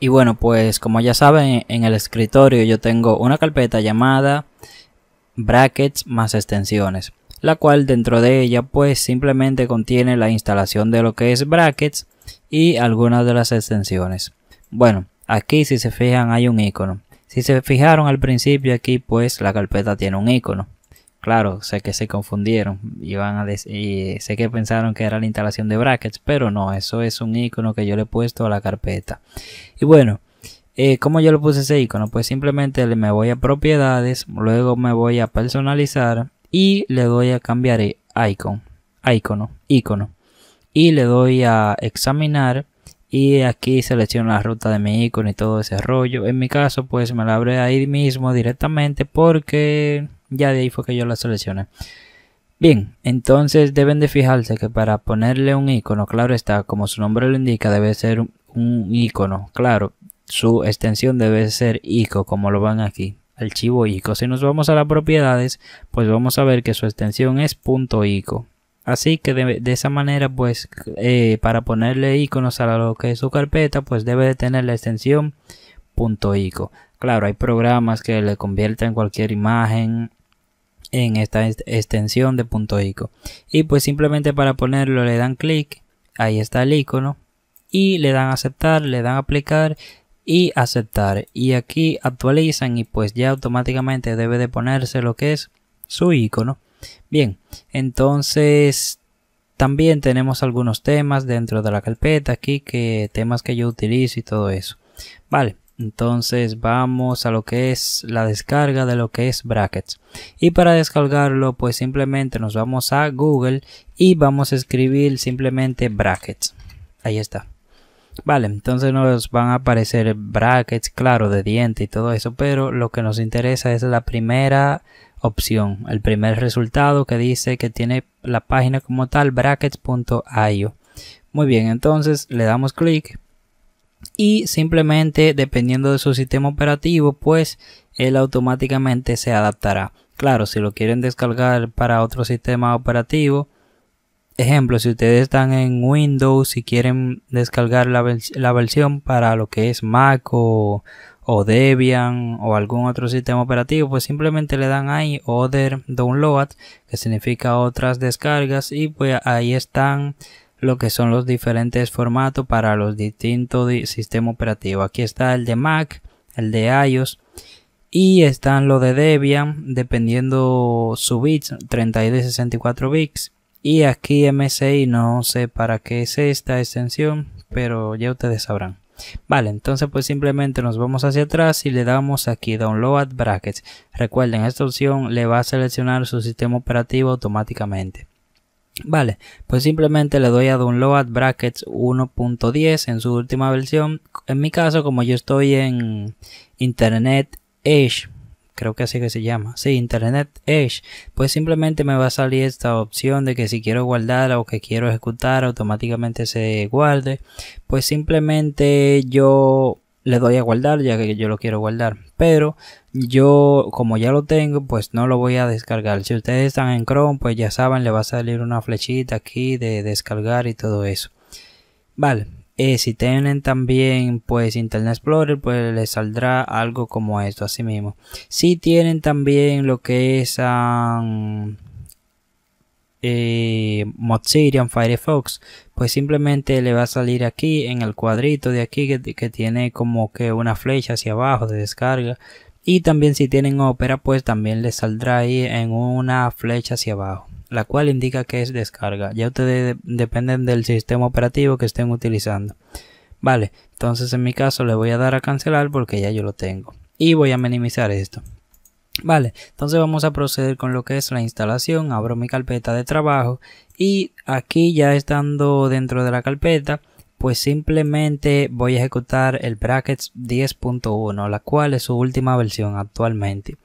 Y bueno, pues como ya saben, en el escritorio yo tengo una carpeta llamada brackets más extensiones, la cual dentro de ella pues simplemente contiene la instalación de lo que es brackets y algunas de las extensiones. Bueno, aquí si se fijan hay un icono. Si se fijaron al principio aquí pues la carpeta tiene un icono. Claro, sé que se confundieron. a sé que pensaron que era la instalación de brackets, pero no, eso es un icono que yo le he puesto a la carpeta. Y bueno, eh, ¿cómo yo le puse ese icono? Pues simplemente me voy a propiedades, luego me voy a personalizar y le doy a cambiar e-, icon, icono, icono. Y le doy a examinar y aquí selecciono la ruta de mi icono y todo ese rollo. En mi caso, pues me la abre ahí mismo directamente porque ya de ahí fue que yo la seleccioné. Bien, entonces deben de fijarse que para ponerle un icono, claro está, como su nombre lo indica, debe ser un icono, claro, su extensión debe ser ICO, como lo van aquí, archivo ICO. Si nos vamos a las propiedades, pues vamos a ver que su extensión es .ICO. Así que de, esa manera, pues, eh, para ponerle iconos a lo que es su carpeta, pues debe de tener la extensión .ICO. Claro, hay programas que le convierten cualquier imagen en esta extensión de punto .ico y pues simplemente para ponerlo le dan clic ahí está el icono y le dan aceptar le dan aplicar y aceptar y aquí actualizan y pues ya automáticamente debe de ponerse lo que es su icono bien entonces también tenemos algunos temas dentro de la carpeta aquí que temas que yo utilizo y todo eso vale entonces vamos a lo que es la descarga de lo que es brackets y para descargarlo pues simplemente nos vamos a google y vamos a escribir simplemente brackets ahí está vale entonces nos van a aparecer brackets claro de diente y todo eso pero lo que nos interesa es la primera opción el primer resultado que dice que tiene la página como tal brackets.io muy bien entonces le damos clic y simplemente dependiendo de su sistema operativo pues él automáticamente se adaptará claro si lo quieren descargar para otro sistema operativo ejemplo si ustedes están en Windows y quieren descargar la, versión para lo que es Mac o, Debian o algún otro sistema operativo pues simplemente le dan ahí other download que significa otras descargas y pues ahí están lo que son los diferentes formatos para los distintos sistemas operativos. Aquí está el de Mac, el de iOS y están los de Debian dependiendo su bits, 32 y 64 bits. Y aquí MSI, no sé para qué es esta extensión, pero ya ustedes sabrán. Vale, entonces pues simplemente nos vamos hacia atrás y le damos aquí Download Brackets. Recuerden, esta opción le va a seleccionar su sistema operativo automáticamente. Vale, pues simplemente le doy a download brackets 1.10 en su última versión. En mi caso, como yo estoy en Internet Edge, creo que así que se llama, sí, Internet Edge, pues simplemente me va a salir esta opción de que si quiero guardar o que quiero ejecutar, automáticamente se guarde. Pues simplemente yo le doy a guardar ya que yo lo quiero guardar. Pero yo como ya lo tengo pues no lo voy a descargar. Si ustedes están en Chrome pues ya saben le va a salir una flechita aquí de descargar y todo eso. Vale. Eh, si tienen también pues Internet Explorer pues les saldrá algo como esto así mismo. Si tienen también lo que es eh, Mozilla Firefox, pues simplemente le va a salir aquí en el cuadrito de aquí que, tiene como que una flecha hacia abajo de descarga. Y también si tienen Opera, pues también le saldrá ahí en una flecha hacia abajo la cual indica que es descarga. Ya ustedes dependen del sistema operativo que estén utilizando. Vale, entonces en mi caso le voy a dar a cancelar porque ya yo lo tengo. Y voy a minimizar esto. Vale, entonces vamos a proceder con lo que es la instalación. Abro mi carpeta de trabajo y aquí ya estando dentro de la carpeta, pues simplemente voy a ejecutar el brackets 10.1, la cual es su última versión actualmente.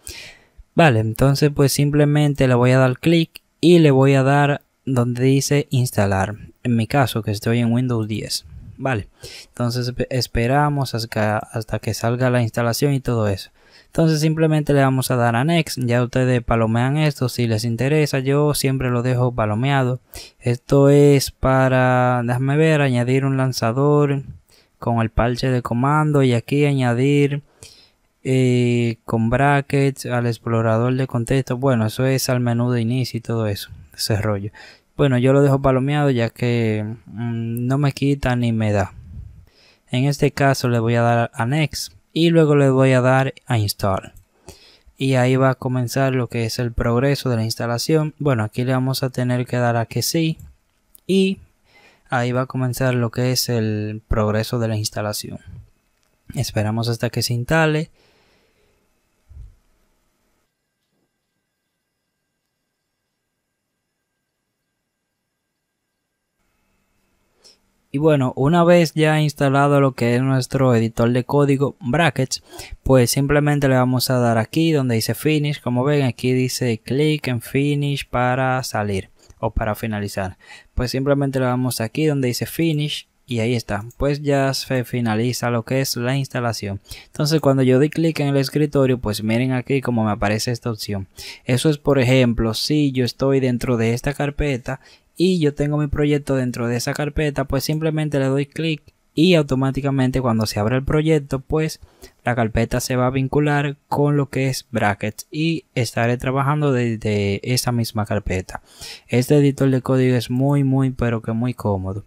Vale, entonces pues simplemente le voy a dar clic y le voy a dar donde dice instalar. En mi caso que estoy en Windows 10. Vale, entonces esperamos hasta, hasta que salga la instalación y todo eso. Entonces simplemente le vamos a dar a Next. Ya ustedes palomean esto si les interesa. Yo siempre lo dejo palomeado. Esto es para, déjame ver, añadir un lanzador con el parche de comando y aquí añadir eh, con brackets al explorador de contexto. Bueno, eso es al menú de inicio y todo eso, ese rollo. Bueno, yo lo dejo palomeado ya que mm, no me quita ni me da. En este caso le voy a dar a Next y luego le voy a dar a install y ahí va a comenzar lo que es el progreso de la instalación bueno aquí le vamos a tener que dar a que sí y ahí va a comenzar lo que es el progreso de la instalación esperamos hasta que se instale Y bueno, una vez ya instalado lo que es nuestro editor de código brackets, pues simplemente le vamos a dar aquí donde dice finish, como ven aquí dice clic en finish para salir o para finalizar. Pues simplemente le damos aquí donde dice finish y ahí está, pues ya se finaliza lo que es la instalación. Entonces cuando yo doy clic en el escritorio, pues miren aquí como me aparece esta opción. Eso es por ejemplo si yo estoy dentro de esta carpeta y yo tengo mi proyecto dentro de esa carpeta, pues simplemente le doy clic y automáticamente cuando se abre el proyecto, pues la carpeta se va a vincular con lo que es brackets y estaré trabajando desde esa misma carpeta. Este editor de código es muy, muy, pero que muy cómodo.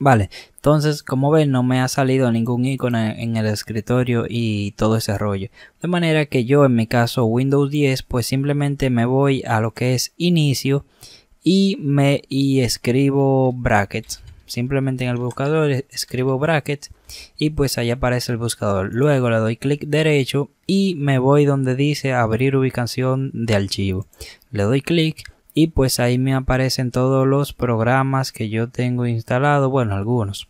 Vale, entonces como ven no me ha salido ningún icono en el escritorio y todo ese rollo. De manera que yo en mi caso Windows 10 pues simplemente me voy a lo que es inicio y me escribo brackets simplemente en el buscador escribo brackets y pues ahí aparece el buscador luego le doy clic derecho y me voy donde dice abrir ubicación de archivo le doy clic y pues ahí me aparecen todos los programas que yo tengo instalado bueno algunos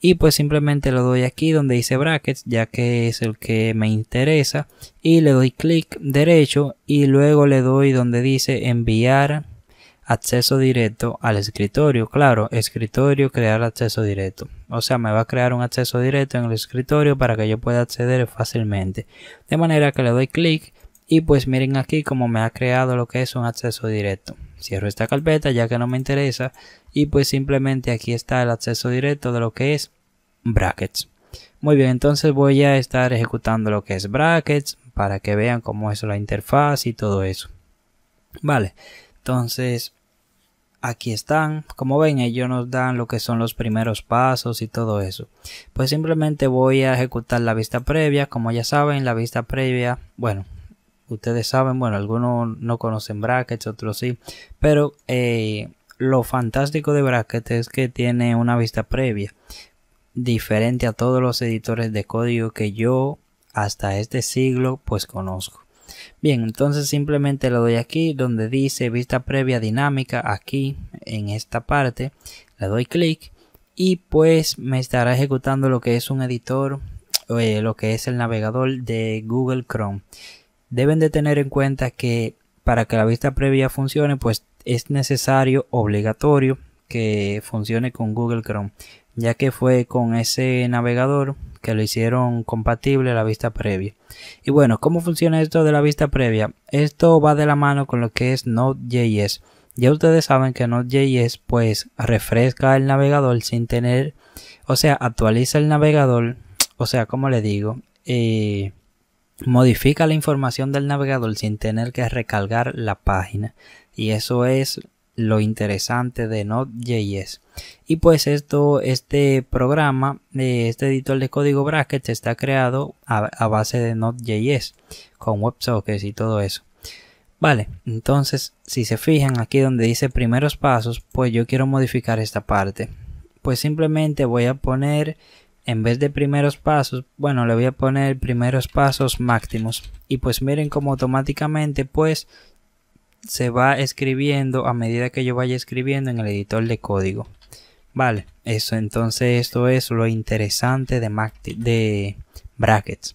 y pues simplemente lo doy aquí donde dice brackets ya que es el que me interesa y le doy clic derecho y luego le doy donde dice enviar acceso directo al escritorio. Claro, escritorio, crear acceso directo. O sea, me va a crear un acceso directo en el escritorio para que yo pueda acceder fácilmente. De manera que le doy clic y pues miren aquí como me ha creado lo que es un acceso directo. Cierro esta carpeta ya que no me interesa y pues simplemente aquí está el acceso directo de lo que es brackets. Muy bien, entonces voy a estar ejecutando lo que es brackets para que vean cómo es la interfaz y todo eso. Vale, entonces, aquí están. Como ven, ellos nos dan lo que son los primeros pasos y todo eso. Pues simplemente voy a ejecutar la vista previa. Como ya saben, la vista previa, bueno, ustedes saben, bueno, algunos no conocen brackets, otros sí, pero eh, lo fantástico de brackets es que tiene una vista previa diferente a todos los editores de código que yo hasta este siglo pues conozco. Bien, entonces simplemente le doy aquí donde dice vista previa dinámica, aquí en esta parte, le doy clic y pues me estará ejecutando lo que es un editor, eh, lo que es el navegador de Google Chrome. Deben de tener en cuenta que para que la vista previa funcione, pues es necesario, obligatorio, que funcione con Google Chrome, ya que fue con ese navegador que lo hicieron compatible a la vista previa. Y bueno, ¿cómo funciona esto de la vista previa? Esto va de la mano con lo que es Node.js. Ya ustedes saben que Node.js pues refresca el navegador sin tener, o sea, actualiza el navegador, o sea, como le digo, eh, modifica la información del navegador sin tener que recargar la página. Y eso es lo interesante de Node.js. Y pues esto, este programa, de eh, este editor de código brackets está creado a, a base de Node.js con WebSockets y todo eso. Vale, entonces si se fijan aquí donde dice primeros pasos, pues yo quiero modificar esta parte. Pues simplemente voy a poner, en vez de primeros pasos, bueno, le voy a poner primeros pasos máximos. Y pues miren cómo automáticamente pues se va escribiendo a medida que yo vaya escribiendo en el editor de código. Vale, eso entonces esto es lo interesante de, de brackets.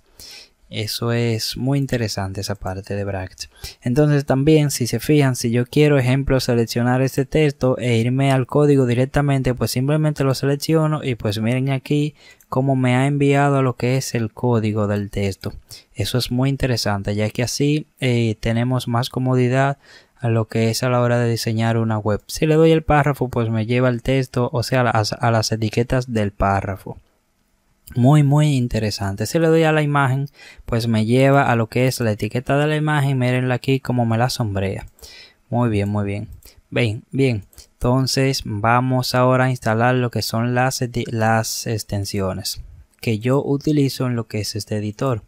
Eso es muy interesante esa parte de Bracht. Entonces también si se fijan, si yo quiero ejemplo seleccionar este texto e irme al código directamente, pues simplemente lo selecciono y pues miren aquí cómo me ha enviado lo que es el código del texto. Eso es muy interesante ya que así eh, tenemos más comodidad a lo que es a la hora de diseñar una web. Si le doy el párrafo pues me lleva el texto, o sea a las etiquetas del párrafo muy muy interesante si le doy a la imagen pues me lleva a lo que es la etiqueta de la imagen mirenla aquí como me la sombrea muy bien muy bien bien bien entonces vamos ahora a instalar lo que son las, las extensiones que yo utilizo en lo que es este editor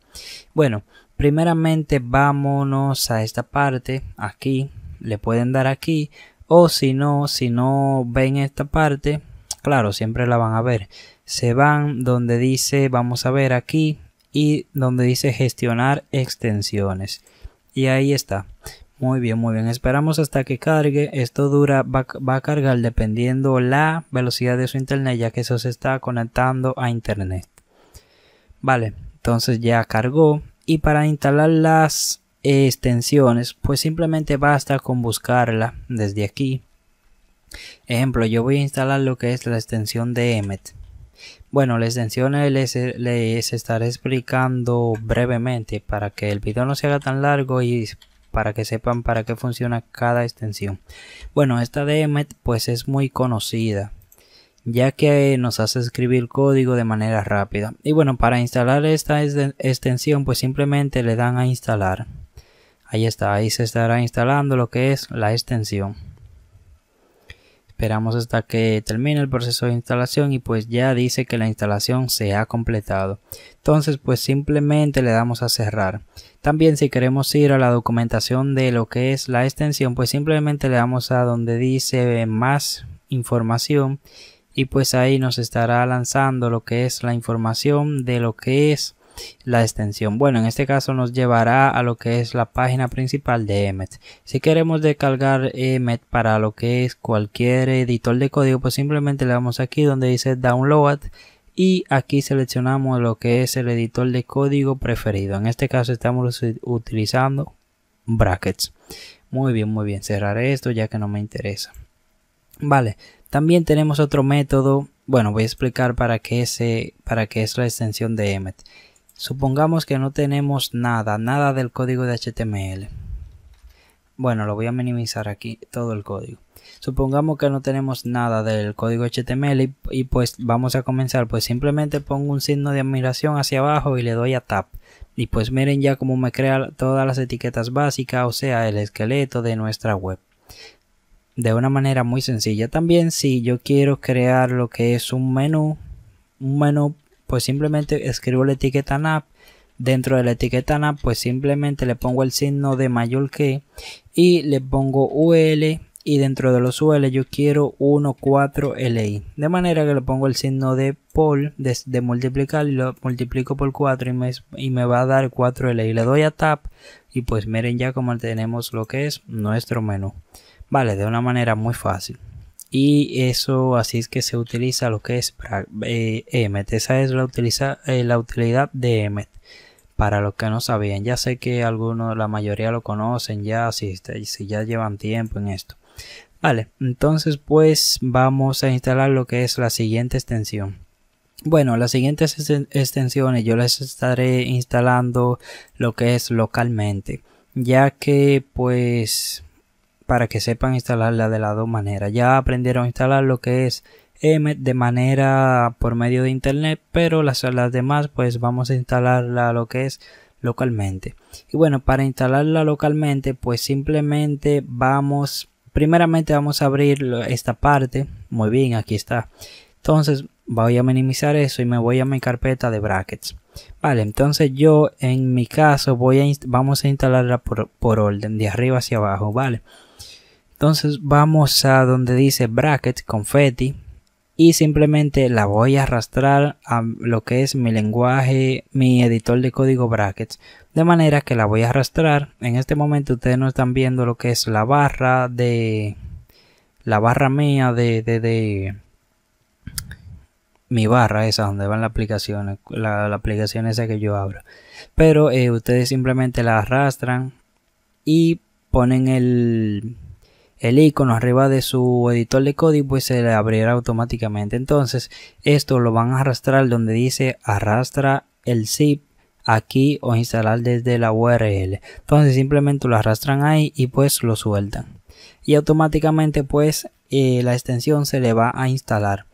bueno primeramente vámonos a esta parte aquí le pueden dar aquí o si no si no ven esta parte claro siempre la van a ver se van donde dice, vamos a ver aquí, y donde dice gestionar extensiones. Y ahí está. Muy bien, muy bien. Esperamos hasta que cargue. Esto dura, va, a cargar dependiendo la velocidad de su internet, ya que eso se está conectando a internet. Vale, entonces ya cargó. Y para instalar las extensiones, pues simplemente basta con buscarla desde aquí. Ejemplo, yo voy a instalar lo que es la extensión de Emmet. Bueno, las extensiones les, les estaré explicando brevemente para que el video no se haga tan largo y para que sepan para qué funciona cada extensión. Bueno, esta de Emmet pues es muy conocida ya que nos hace escribir código de manera rápida. Y bueno, para instalar esta extensión pues simplemente le dan a instalar. Ahí está, ahí se estará instalando lo que es la extensión. Esperamos hasta que termine el proceso de instalación y pues ya dice que la instalación se ha completado. Entonces pues simplemente le damos a cerrar. También si queremos ir a la documentación de lo que es la extensión pues simplemente le damos a donde dice más información y pues ahí nos estará lanzando lo que es la información de lo que es la extensión. Bueno, en este caso nos llevará a lo que es la página principal de Emmet. Si queremos descargar Emmet para lo que es cualquier editor de código, pues simplemente le damos aquí donde dice Download y aquí seleccionamos lo que es el editor de código preferido. En este caso estamos utilizando brackets. Muy bien, muy bien. Cerraré esto ya que no me interesa. Vale, también tenemos otro método. Bueno, voy a explicar para qué, es, para qué es la extensión de Emmet. Supongamos que no tenemos nada, nada del código de HTML. Bueno, lo voy a minimizar aquí, todo el código. Supongamos que no tenemos nada del código HTML y, pues vamos a comenzar. Pues simplemente pongo un signo de admiración hacia abajo y le doy a tap Y pues miren ya cómo me crea todas las etiquetas básicas, o sea, el esqueleto de nuestra web. De una manera muy sencilla. También si yo quiero crear lo que es un menú, un menú pues simplemente escribo la etiqueta NAP. Dentro de la etiqueta NAP, pues simplemente le pongo el signo de mayor que y le pongo UL y dentro de los UL yo quiero 4 li De manera que le pongo el signo de por, de, multiplicar y lo multiplico por 4 y me, y me va a dar 4LI. Le doy a tap y pues miren ya como tenemos lo que es nuestro menú. Vale, de una manera muy fácil y eso así es que se utiliza lo que es para eh, e Esa es la, eh, utilidad de EMET Para los que no sabían, ya sé que algunos, la mayoría lo conocen ya, si, este, si ya llevan tiempo en esto. Vale, entonces pues vamos a instalar lo que es la siguiente extensión. Bueno, las siguientes extensiones yo les estaré instalando lo que es localmente, ya que pues para que sepan instalarla de la dos maneras. Ya aprendieron a instalar lo que es M de manera por medio de internet, pero las, las demás pues vamos a instalarla lo que es localmente. Y bueno, para instalarla localmente pues simplemente vamos, primeramente vamos a abrir esta parte. Muy bien, aquí está. Entonces voy a minimizar eso y me voy a mi carpeta de brackets. Vale, entonces yo en mi caso voy a vamos a instalarla por, por orden, de arriba hacia abajo, vale. Entonces vamos a donde dice brackets, confetti y simplemente la voy a arrastrar a lo que es mi lenguaje, mi editor de código brackets. De manera que la voy a arrastrar. En este momento ustedes no están viendo lo que es la barra de... La barra mía de... de, mi barra esa donde van las aplicaciones, la, aplicación esa que yo abro. Pero eh, ustedes simplemente la arrastran y ponen el, el icono arriba de su editor de código pues se le abrirá automáticamente. Entonces esto lo van a arrastrar donde dice arrastra el zip aquí o instalar desde la URL. Entonces simplemente lo arrastran ahí y pues lo sueltan. Y automáticamente pues eh, la extensión se le va a instalar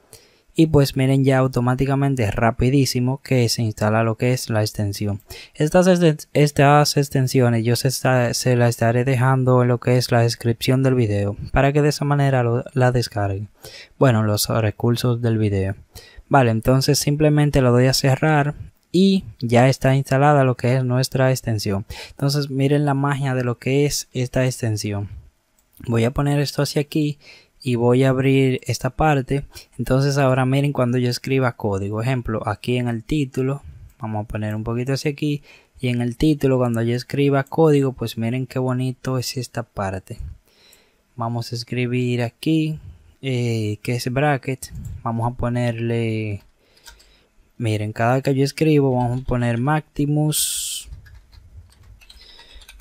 y pues miren ya automáticamente rapidísimo que se instala lo que es la extensión estas, estas extensiones yo se, las estaré dejando en lo que es la descripción del video para que de esa manera la descarguen bueno los recursos del video vale entonces simplemente lo doy a cerrar y ya está instalada lo que es nuestra extensión entonces miren la magia de lo que es esta extensión voy a poner esto hacia aquí y voy a abrir esta parte entonces ahora miren cuando yo escriba código ejemplo aquí en el título vamos a poner un poquito hacia aquí y en el título cuando yo escriba código pues miren qué bonito es esta parte vamos a escribir aquí eh, que es bracket vamos a ponerle miren cada que yo escribo vamos a poner maximus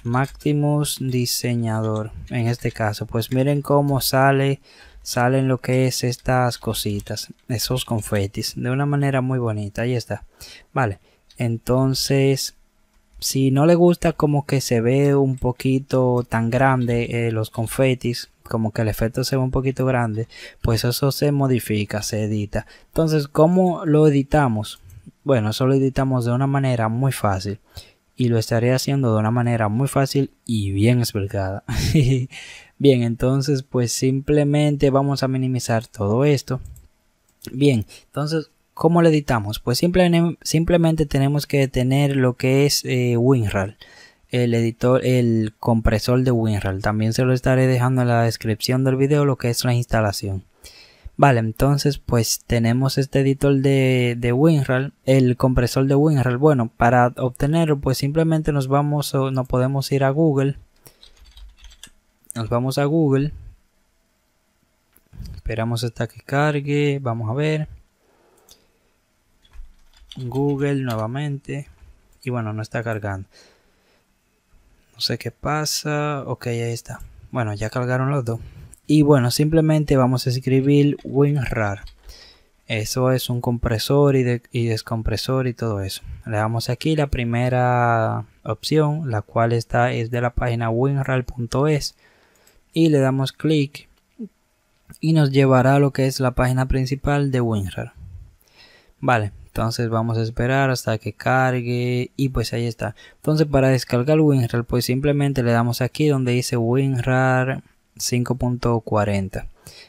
Maximus diseñador en este caso pues miren cómo sale salen lo que es estas cositas esos confetis de una manera muy bonita ahí está vale entonces si no le gusta como que se ve un poquito tan grande eh, los confetis como que el efecto se ve un poquito grande pues eso se modifica se edita entonces cómo lo editamos bueno solo editamos de una manera muy fácil y lo estaré haciendo de una manera muy fácil y bien explicada. bien, entonces pues simplemente vamos a minimizar todo esto. Bien, entonces, ¿cómo lo editamos? Pues simplemente tenemos que tener lo que es eh, WinRAR. El editor, el compresor de WinRAR. También se lo estaré dejando en la descripción del video lo que es la instalación. Vale, entonces pues tenemos este editor de, de WinRAR, el compresor de WinRAR. Bueno, para obtenerlo pues simplemente nos vamos, o no podemos ir a Google. Nos vamos a Google. Esperamos hasta que cargue, vamos a ver. Google nuevamente. Y bueno, no está cargando. No sé qué pasa. Ok, ahí está. Bueno, ya cargaron los dos y bueno simplemente vamos a escribir WinRAR eso es un compresor y, descompresor y todo eso le damos aquí la primera opción la cual está es de la página winrar.es y le damos clic y nos llevará a lo que es la página principal de WinRAR vale entonces vamos a esperar hasta que cargue y pues ahí está entonces para descargar WinRAR pues simplemente le damos aquí donde dice WinRAR 5.40.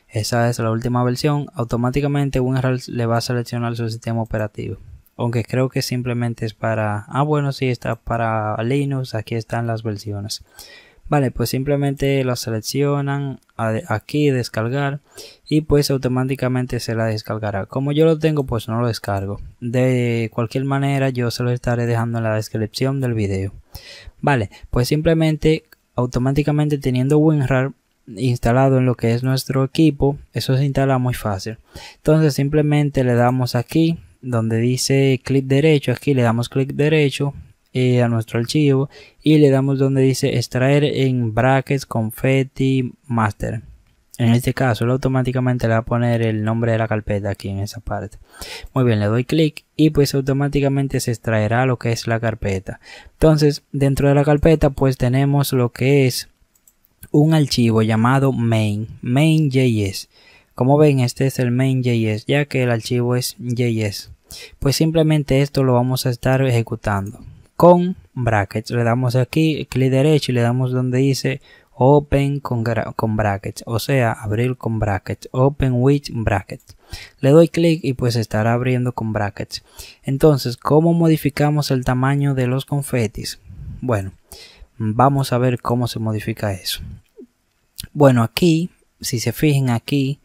Esa es la última versión. Automáticamente WinRAR le va a seleccionar su sistema operativo. Aunque creo que simplemente es para... Ah, bueno, si está para Linux. Aquí están las versiones. Vale, pues simplemente lo seleccionan aquí, descargar. Y pues automáticamente se la descargará. Como yo lo tengo, pues no lo descargo. De cualquier manera, yo se lo estaré dejando en la descripción del video. Vale, pues simplemente automáticamente teniendo WinRAR instalado en lo que es nuestro equipo eso se instala muy fácil entonces simplemente le damos aquí donde dice clic derecho aquí le damos clic derecho eh, a nuestro archivo y le damos donde dice extraer en brackets confetti master en este caso, él automáticamente le va a poner el nombre de la carpeta aquí en esa parte. Muy bien, le doy clic y pues automáticamente se extraerá lo que es la carpeta. Entonces, dentro de la carpeta pues tenemos lo que es un archivo llamado main, main.js. Como ven, este es el main.js, ya que el archivo es .js. Pues simplemente esto lo vamos a estar ejecutando con brackets. Le damos aquí, clic derecho y le damos donde dice open con, con, brackets, o sea, abrir con brackets, open with brackets. Le doy clic y pues estará abriendo con brackets. Entonces, ¿cómo modificamos el tamaño de los confetis? Bueno, Vamos a ver cómo se modifica eso. Bueno, aquí, si se fijan aquí,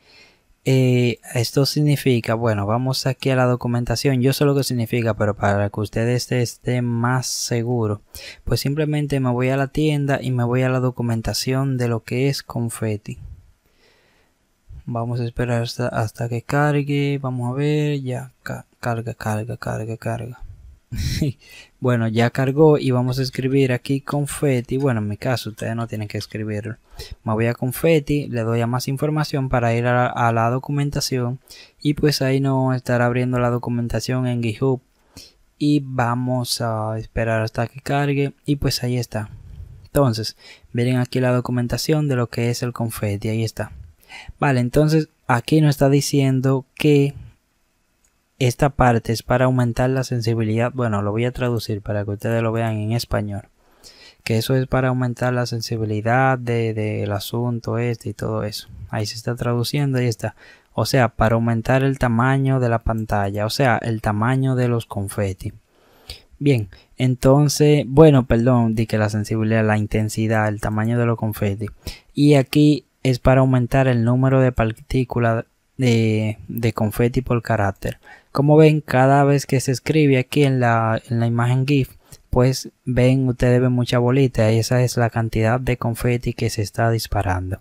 eh, esto significa, bueno, vamos aquí a la documentación. Yo sé lo que significa, pero para que ustedes estén más seguros, pues simplemente me voy a la tienda y me voy a la documentación de lo que es confetti. Vamos a esperar hasta, que cargue. Vamos a ver, ya, carga, carga, carga. carga. bueno, ya cargó y vamos a escribir aquí confetti. Bueno, en mi caso ustedes no tienen que escribir Me voy a confetti, le doy a más información para ir a, la documentación y pues ahí no estará abriendo la documentación en GitHub. Y vamos a esperar hasta que cargue y pues ahí está. Entonces, miren aquí la documentación de lo que es el confetti, ahí está. Vale, entonces aquí nos está diciendo que esta parte es para aumentar la sensibilidad, bueno, lo voy a traducir para que ustedes lo vean en español, que eso es para aumentar la sensibilidad del de, asunto este y todo eso. Ahí se está traduciendo, ahí está. O sea, para aumentar el tamaño de la pantalla, o sea, el tamaño de los confeti, Bien, entonces, bueno, perdón, di que la sensibilidad, la intensidad, el tamaño de los confeti, Y aquí es para aumentar el número de partículas de, de confeti por carácter. Como ven, cada vez que se escribe aquí en la, en la imagen GIF, pues ven, ustedes ven mucha bolita esa es la cantidad de confeti que se está disparando.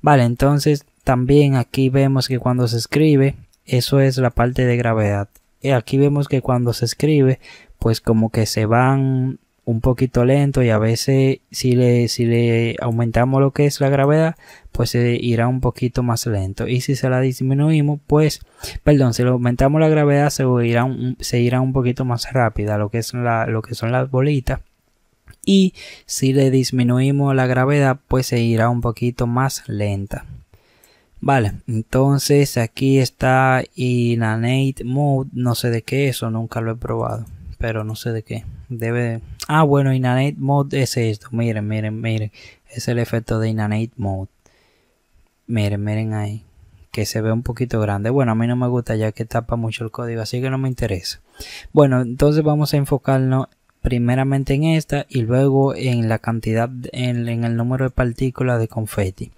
Vale, entonces también aquí vemos que cuando se escribe, eso es la parte de gravedad. Y aquí vemos que cuando se escribe, pues como que se van un poquito lento y a veces si le, si le aumentamos lo que es la gravedad, pues se irá un poquito más lento. Y si se la disminuimos, pues, perdón, si le aumentamos la gravedad, se irá un, poquito más rápida lo que, es lo que son las bolitas. Y si le disminuimos la gravedad, pues se irá un poquito más lenta. Vale, entonces aquí está Inanate Mode, no sé de qué eso, nunca lo he probado pero no sé de qué. Debe. Ah, bueno, Inanate Mode es esto. Miren, miren, miren. Es el efecto de Inanate Mode. Miren, miren ahí. Que se ve un poquito grande. Bueno, a mí no me gusta ya que tapa mucho el código, así que no me interesa. Bueno, entonces vamos a enfocarnos primeramente en esta y luego en la cantidad, en, en el número de partículas de confetti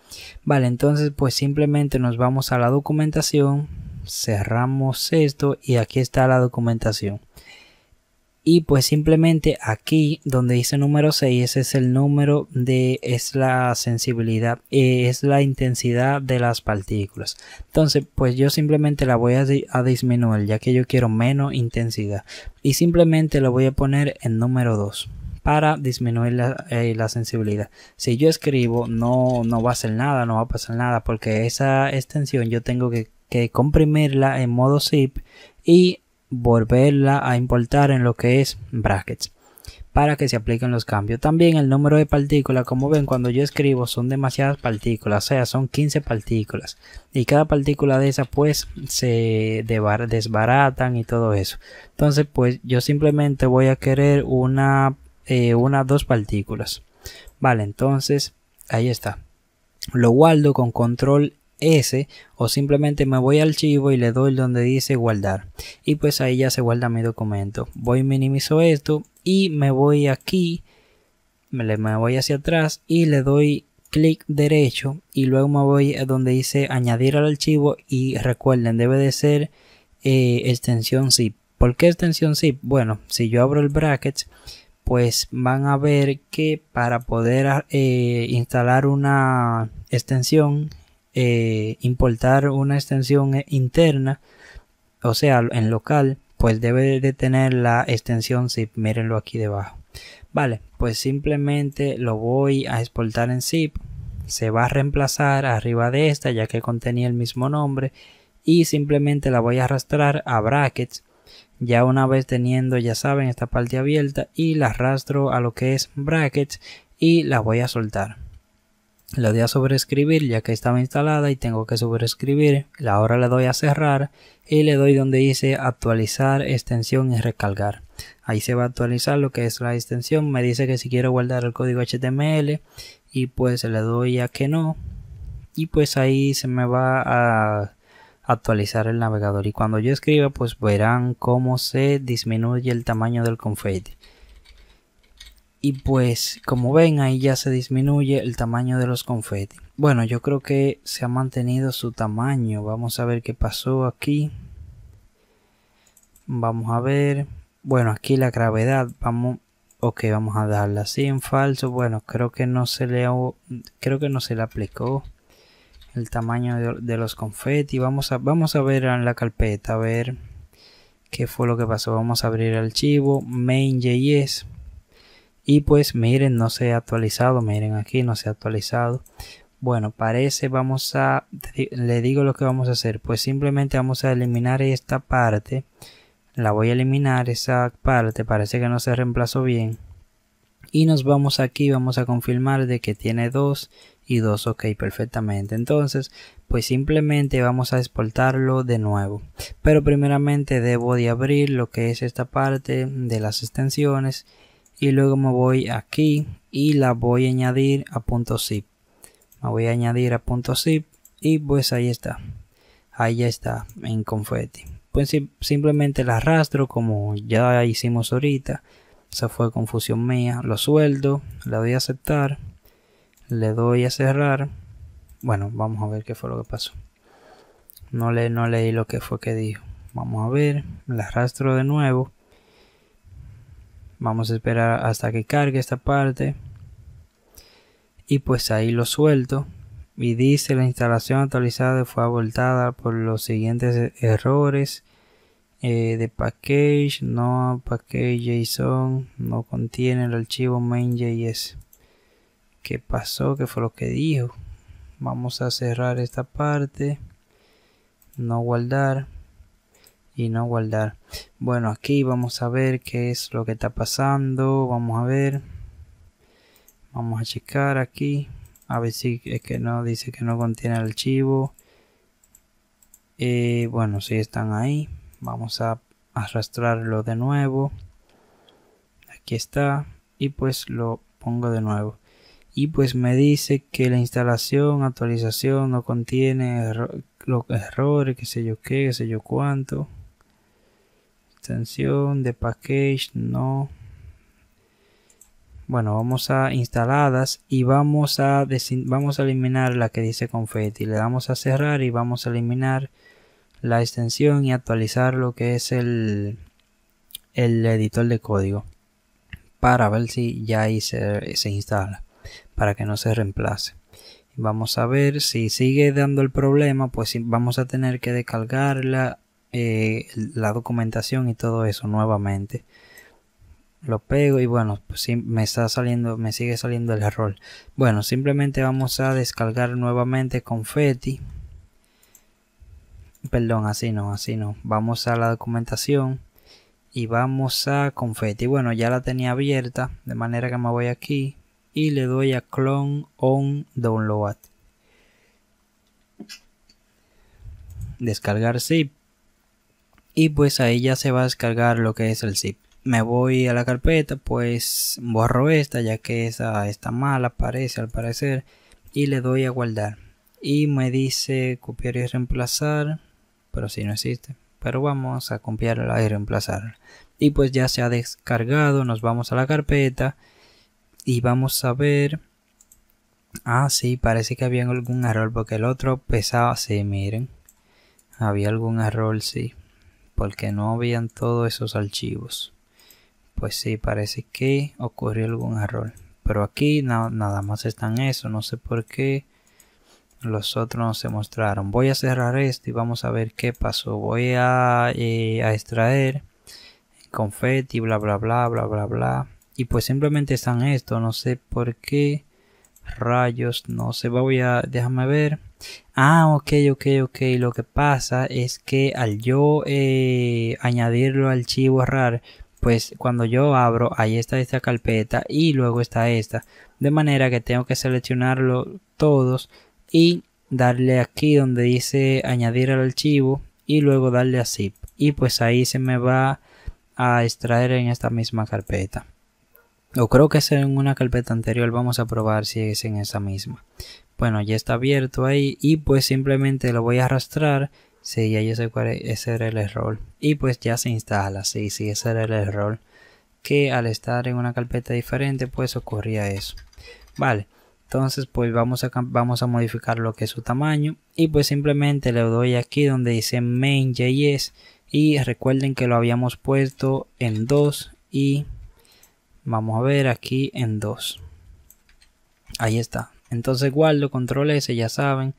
Vale, entonces pues simplemente nos vamos a la documentación cerramos esto y aquí está la documentación y pues simplemente aquí donde dice número 6 ese es el número de es la sensibilidad es la intensidad de las partículas entonces pues yo simplemente la voy a, disminuir ya que yo quiero menos intensidad y simplemente lo voy a poner en número 2 para disminuir eh, la, sensibilidad. Si yo escribo, no, no va a hacer nada, no va a pasar nada, porque esa extensión yo tengo que, que comprimirla en modo zip y volverla a importar en lo que es brackets para que se apliquen los cambios. También el número de partículas, como ven cuando yo escribo son demasiadas partículas, o sea son 15 partículas y cada partícula de esa pues se desbaratan y todo eso. Entonces pues yo simplemente voy a querer una, eh, una, dos partículas. Vale, entonces ahí está. Lo guardo con control o simplemente me voy al archivo y le doy donde dice guardar y pues ahí ya se guarda mi documento voy minimizo esto y me voy aquí me, voy hacia atrás y le doy clic derecho y luego me voy a donde dice añadir al archivo y recuerden debe de ser eh, extensión zip ¿por qué extensión zip? bueno si yo abro el bracket pues van a ver que para poder eh, instalar una extensión eh, importar una extensión eh, interna, o sea, en local, pues debe de tener la extensión zip, mírenlo aquí debajo. Vale, pues simplemente lo voy a exportar en zip, se va a reemplazar arriba de esta ya que contenía el mismo nombre y simplemente la voy a arrastrar a brackets ya una vez teniendo ya saben esta parte abierta y la arrastro a lo que es brackets y la voy a soltar le doy a sobrescribir ya que estaba instalada y tengo que sobrescribir ahora le doy a cerrar y le doy donde dice actualizar extensión y recargar ahí se va a actualizar lo que es la extensión me dice que si quiero guardar el código html y pues le doy a que no y pues ahí se me va a actualizar el navegador y cuando yo escriba pues verán cómo se disminuye el tamaño del confetti y pues, como ven, ahí ya se disminuye el tamaño de los confeti Bueno, yo creo que se ha mantenido su tamaño. Vamos a ver qué pasó aquí. Vamos a ver. Bueno, aquí la gravedad. Vamos. Ok, vamos a darla así en falso. Bueno, creo que no se le creo que no se le aplicó el tamaño de, los confeti Vamos a, vamos a ver en la carpeta, a ver qué fue lo que pasó. Vamos a abrir el archivo main.js y pues miren no se ha actualizado miren aquí no se ha actualizado bueno parece vamos a le digo lo que vamos a hacer pues simplemente vamos a eliminar esta parte la voy a eliminar esa parte parece que no se reemplazó bien y nos vamos aquí vamos a confirmar de que tiene dos y dos ok perfectamente entonces pues simplemente vamos a exportarlo de nuevo pero primeramente debo de abrir lo que es esta parte de las extensiones y luego me voy aquí y la voy a añadir a punto zip me voy a añadir a punto zip y pues ahí está ahí ya está en confetti pues simplemente la arrastro como ya hicimos ahorita esa fue confusión mía lo sueldo le doy a aceptar le doy a cerrar bueno vamos a ver qué fue lo que pasó no le no leí lo que fue que dijo vamos a ver la arrastro de nuevo vamos a esperar hasta que cargue esta parte y pues ahí lo suelto y dice la instalación actualizada fue abortada por los siguientes errores eh, de package no package json no contiene el archivo main.js qué pasó qué fue lo que dijo vamos a cerrar esta parte no guardar y no guardar bueno aquí vamos a ver qué es lo que está pasando vamos a ver vamos a checar aquí a ver si es que no dice que no contiene archivo eh, bueno si están ahí vamos a arrastrarlo de nuevo aquí está y pues lo pongo de nuevo y pues me dice que la instalación actualización no contiene los errores que sé yo qué que sé yo cuánto extensión de package no bueno vamos a instaladas y vamos a vamos a eliminar la que dice confetti le damos a cerrar y vamos a eliminar la extensión y actualizar lo que es el el editor de código para ver si ya ahí se, se instala para que no se reemplace vamos a ver si sigue dando el problema pues vamos a tener que descargarla eh, la documentación y todo eso nuevamente. Lo pego y bueno, pues sí, me está saliendo, me sigue saliendo el error. Bueno, simplemente vamos a descargar nuevamente confetti. Perdón, así no, así no. Vamos a la documentación y vamos a confetti. Bueno, ya la tenía abierta, de manera que me voy aquí y le doy a clone on download. Descargar zip y pues ahí ya se va a descargar lo que es el zip me voy a la carpeta pues borro esta ya que esa está mala aparece al parecer y le doy a guardar y me dice copiar y reemplazar pero si no existe pero vamos a copiar y reemplazarla y pues ya se ha descargado nos vamos a la carpeta y vamos a ver ah sí parece que había algún error porque el otro pesaba sí miren había algún error sí porque no habían todos esos archivos. Pues sí, parece que ocurrió algún error. Pero aquí nada más están eso, no sé por qué los otros no se mostraron. Voy a cerrar esto y vamos a ver qué pasó. Voy a, eh, extraer confetti, bla bla bla bla bla bla. Y pues simplemente están esto, no sé por qué rayos, no sé, voy a, déjame ver. Ah, ok, ok, ok. Lo que pasa es que al yo eh, añadirlo al archivo RAR, pues cuando yo abro, ahí está esta carpeta y luego está esta. De manera que tengo que seleccionarlo todos y darle aquí donde dice añadir al archivo y luego darle a zip. Y pues ahí se me va a extraer en esta misma carpeta o creo que es en una carpeta anterior, vamos a probar si es en esa misma. Bueno, ya está abierto ahí y pues simplemente lo voy a arrastrar. Sí, ya yo cuál ese era el error. Y pues ya se instala, sí, sí, ese era el error. Que al estar en una carpeta diferente, pues ocurría eso. Vale, entonces pues vamos a, vamos a modificar lo que es su tamaño. Y pues simplemente le doy aquí donde dice main.js. Y recuerden que lo habíamos puesto en 2 y Vamos a ver aquí en 2. Ahí está. Entonces guardo, control S, ya saben.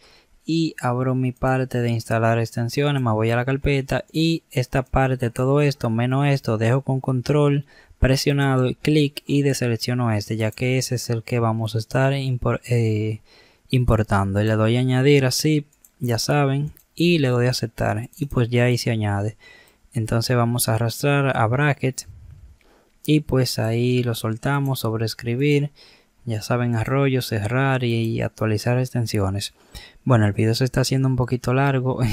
Y abro mi parte de instalar extensiones. Me voy a la carpeta. Y esta parte, todo esto, menos esto, dejo con control presionado clic y deselecciono este ya que ese es el que vamos a estar eh, importando y le doy a añadir así ya saben y le doy a aceptar y pues ya ahí se añade entonces vamos a arrastrar a bracket y pues ahí lo soltamos sobre escribir, ya saben arroyo cerrar y actualizar extensiones bueno el video se está haciendo un poquito largo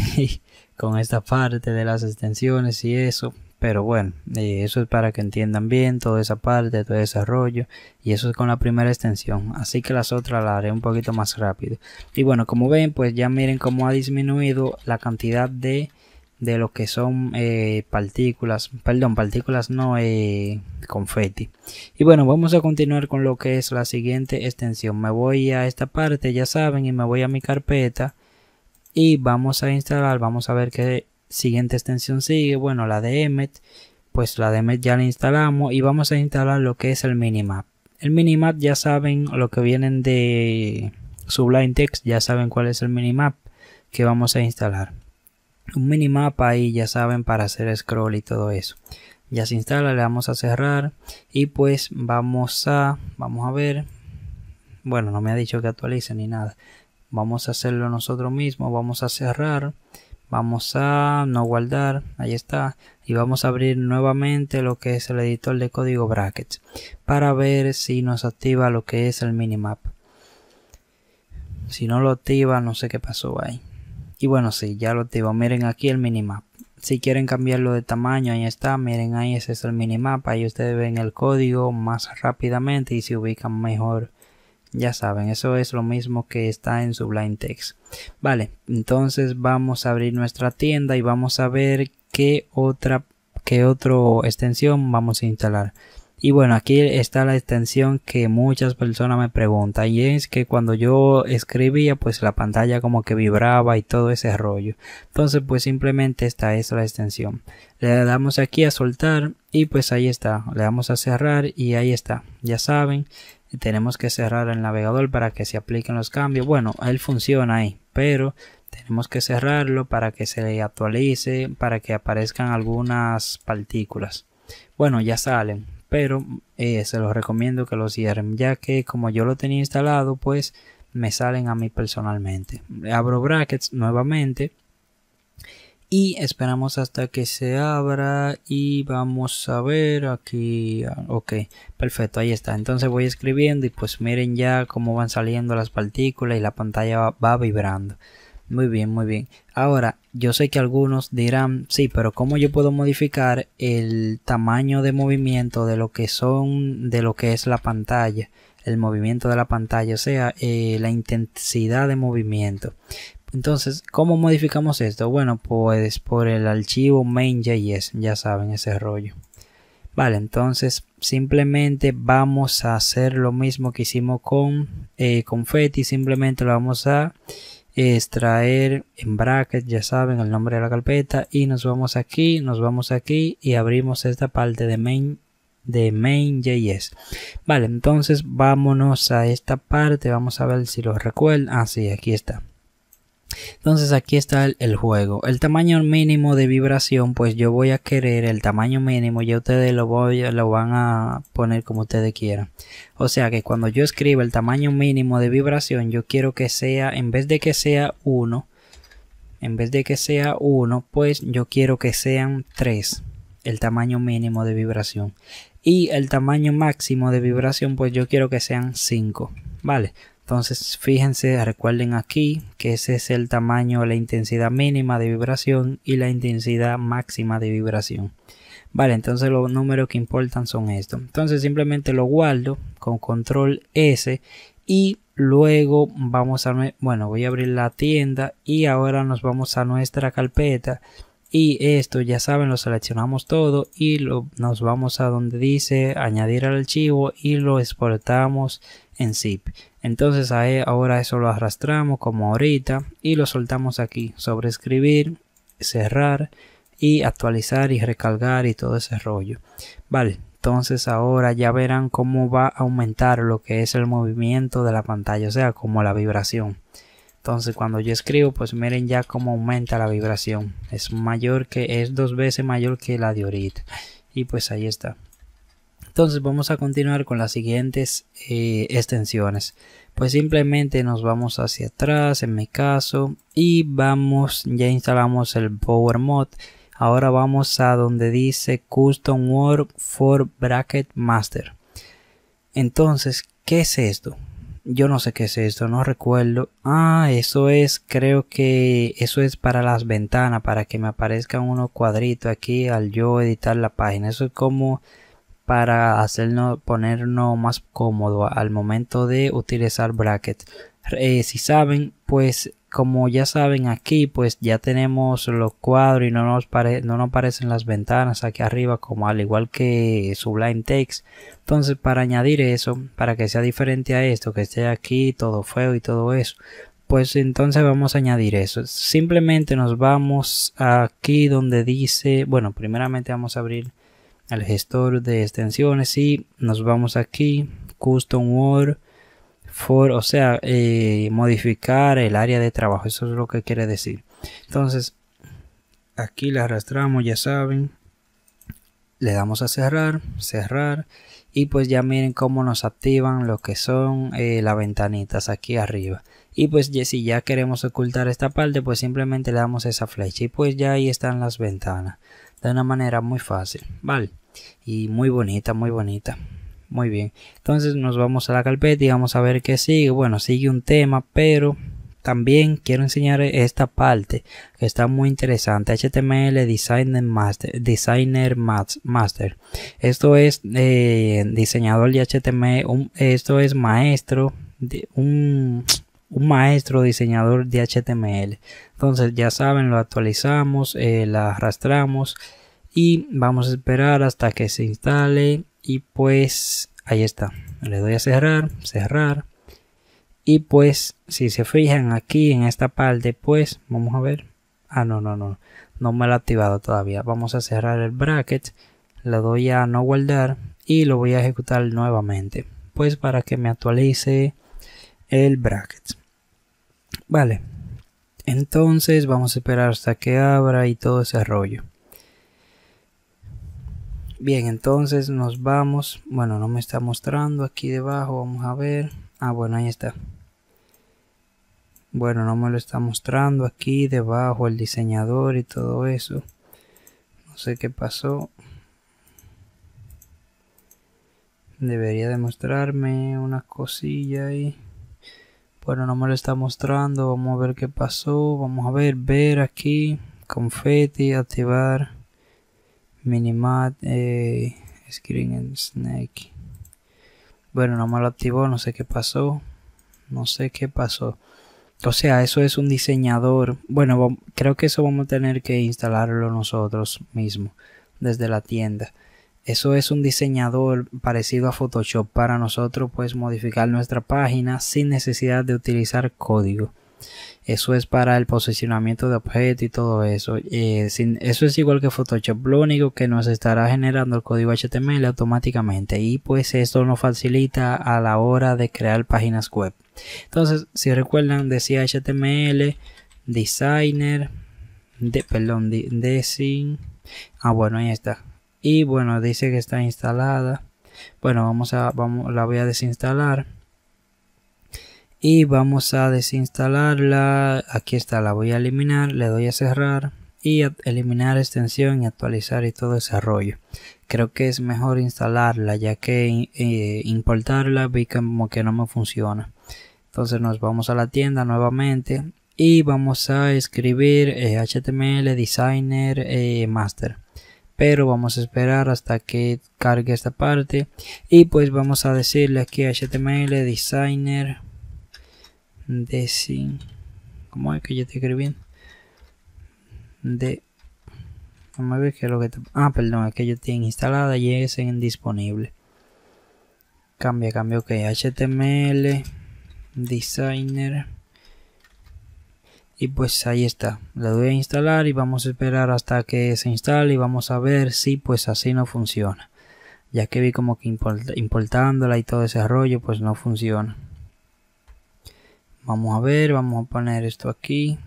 con esta parte de las extensiones y eso pero bueno, eh, eso es para que entiendan bien toda esa parte, todo ese arroyo. Y eso es con la primera extensión. Así que las otras las haré un poquito más rápido. Y bueno, como ven, pues ya miren cómo ha disminuido la cantidad de de lo que son eh, partículas, perdón, partículas no eh, confeti. Y bueno, vamos a continuar con lo que es la siguiente extensión. Me voy a esta parte, ya saben, y me voy a mi carpeta y vamos a instalar, vamos a ver qué siguiente extensión sigue. Bueno, la de Emmet, pues la de Emmet ya la instalamos y vamos a instalar lo que es el minimap. El minimap ya saben lo que vienen de Sublime Text, ya saben cuál es el minimap que vamos a instalar un minimap ahí, ya saben, para hacer scroll y todo eso. Ya se instala, le vamos a cerrar y pues vamos a, vamos a ver. Bueno, no me ha dicho que actualice ni nada. Vamos a hacerlo nosotros mismos, vamos a cerrar, vamos a no guardar, ahí está. Y vamos a abrir nuevamente lo que es el editor de código brackets para ver si nos activa lo que es el minimap. Si no lo activa, no sé qué pasó ahí. Y bueno, sí, ya lo activo. Miren aquí el minimap. Si quieren cambiarlo de tamaño, ahí está. Miren ahí, ese es el minimap. Ahí ustedes ven el código más rápidamente y se ubican mejor. Ya saben, eso es lo mismo que está en Sublime Text. Vale, entonces vamos a abrir nuestra tienda y vamos a ver qué otra, qué otra extensión vamos a instalar. Y bueno, aquí está la extensión que muchas personas me preguntan y es que cuando yo escribía pues la pantalla como que vibraba y todo ese rollo. Entonces pues simplemente esta es la extensión. Le damos aquí a soltar y pues ahí está. Le damos a cerrar y ahí está. Ya saben, tenemos que cerrar el navegador para que se apliquen los cambios. Bueno, él funciona ahí, pero tenemos que cerrarlo para que se le actualice, para que aparezcan algunas partículas. Bueno, ya salen pero eh, se los recomiendo que lo cierren ya que como yo lo tenía instalado pues me salen a mí personalmente abro brackets nuevamente y esperamos hasta que se abra y vamos a ver aquí ah, ok perfecto ahí está entonces voy escribiendo y pues miren ya cómo van saliendo las partículas y la pantalla va vibrando muy bien, muy bien. Ahora, yo sé que algunos dirán, sí, pero ¿cómo yo puedo modificar el tamaño de movimiento de lo que son, de lo que es la pantalla? El movimiento de la pantalla, o sea, eh, la intensidad de movimiento. Entonces, ¿cómo modificamos esto? Bueno, pues por el archivo main.js, ya saben ese rollo. Vale, entonces simplemente vamos a hacer lo mismo que hicimos con eh, confetti, simplemente lo vamos a extraer en bracket, ya saben, el nombre de la carpeta y nos vamos aquí, nos vamos aquí y abrimos esta parte de main de main.js. Vale, entonces vámonos a esta parte, vamos a ver si lo recuerdo. así ah, aquí está. Entonces aquí está el, juego. El tamaño mínimo de vibración, pues yo voy a querer el tamaño mínimo. Ya ustedes lo, lo van a poner como ustedes quieran. O sea que cuando yo escriba el tamaño mínimo de vibración, yo quiero que sea, en vez de que sea 1, en vez de que sea 1, pues yo quiero que sean 3 el tamaño mínimo de vibración. Y el tamaño máximo de vibración, pues yo quiero que sean 5. Vale, entonces fíjense, recuerden aquí que ese es el tamaño, la intensidad mínima de vibración y la intensidad máxima de vibración. Vale, entonces los números que importan son estos. Entonces simplemente lo guardo con control S y luego vamos a, bueno, voy a abrir la tienda y ahora nos vamos a nuestra carpeta y esto ya saben lo seleccionamos todo y lo, nos vamos a donde dice añadir al archivo y lo exportamos en zip. Entonces ahora eso lo arrastramos como ahorita y lo soltamos aquí sobre escribir, cerrar y actualizar y recargar y todo ese rollo. Vale, entonces ahora ya verán cómo va a aumentar lo que es el movimiento de la pantalla, o sea, como la vibración. Entonces cuando yo escribo, pues miren ya cómo aumenta la vibración. Es mayor que, es dos veces mayor que la de ahorita. Y pues ahí está. Entonces vamos a continuar con las siguientes eh, extensiones. Pues simplemente nos vamos hacia atrás en mi caso y vamos, ya instalamos el Power Mod. Ahora vamos a donde dice Custom Work for Bracket Master. Entonces, ¿qué es esto? Yo no sé qué es esto, no recuerdo. Ah, eso es, creo que eso es para las ventanas, para que me aparezcan unos cuadritos aquí al yo editar la página. Eso es como para hacernos ponernos más cómodo al momento de utilizar Bracket eh, si saben pues como ya saben aquí pues ya tenemos los cuadros y no nos, no nos aparecen las ventanas aquí arriba como al igual que Sublime Text entonces para añadir eso para que sea diferente a esto que esté aquí todo feo y todo eso pues entonces vamos a añadir eso simplemente nos vamos aquí donde dice bueno primeramente vamos a abrir al gestor de extensiones y nos vamos aquí custom word for o sea eh, modificar el área de trabajo eso es lo que quiere decir entonces aquí le arrastramos ya saben le damos a cerrar cerrar y pues ya miren cómo nos activan lo que son eh, las ventanitas aquí arriba y pues ya, si ya queremos ocultar esta parte pues simplemente le damos esa flecha y pues ya ahí están las ventanas de una manera muy fácil, ¿vale? Y muy bonita, muy bonita. Muy bien, entonces nos vamos a la carpeta y vamos a ver qué sigue. Bueno, sigue un tema, pero también quiero enseñar esta parte que está muy interesante HTML Designer Master Designer Master esto es eh, diseñador de HTML esto es maestro de un un maestro diseñador de HTML. Entonces ya saben, lo actualizamos, eh, la arrastramos y vamos a esperar hasta que se instale y pues ahí está. Le doy a cerrar, cerrar. Y pues si se fijan aquí en esta parte, pues vamos a ver. Ah, no, no, no. No me lo ha activado todavía. Vamos a cerrar el bracket. Le doy a no guardar y lo voy a ejecutar nuevamente. Pues para que me actualice el bracket. Vale. Entonces vamos a esperar hasta que abra y todo ese rollo. Bien, entonces nos vamos. Bueno, no me está mostrando aquí debajo. Vamos a ver. Ah, bueno, ahí está. Bueno, no me lo está mostrando aquí debajo el diseñador y todo eso. No sé qué pasó. Debería demostrarme una cosilla ahí. Bueno, no me lo está mostrando. Vamos a ver qué pasó. Vamos a ver, ver aquí. Confetti, activar. Minimat, eh, Screen and Snake. Bueno, no me lo activó. No sé qué pasó. No sé qué pasó. O sea, eso es un diseñador. Bueno, creo que eso vamos a tener que instalarlo nosotros mismos desde la tienda. Eso es un diseñador parecido a Photoshop para nosotros pues modificar nuestra página sin necesidad de utilizar código. Eso es para el posicionamiento de objetos y todo eso. Eh, eso es igual que Photoshop. Lo único que nos estará generando el código HTML automáticamente. Y pues esto nos facilita a la hora de crear páginas web. Entonces, si recuerdan, decía HTML, designer, de, perdón, de, design. Ah, bueno, ahí está y bueno dice que está instalada bueno vamos a vamos la voy a desinstalar y vamos a desinstalarla aquí está la voy a eliminar le doy a cerrar y eliminar extensión y actualizar y todo ese rollo creo que es mejor instalarla ya que eh, importarla vi como que no me funciona entonces nos vamos a la tienda nuevamente y vamos a escribir html eh, designer eh, master pero vamos a esperar hasta que cargue esta parte y pues vamos a decirle aquí html designer design como es que yo estoy escribiendo de a lo que ah perdón es que yo instalada y es en disponible cambia cambio que html designer y pues ahí está la doy a instalar y vamos a esperar hasta que se instale y vamos a ver si pues así no funciona ya que vi como que importándola y todo ese rollo pues no funciona vamos a ver vamos a poner esto aquí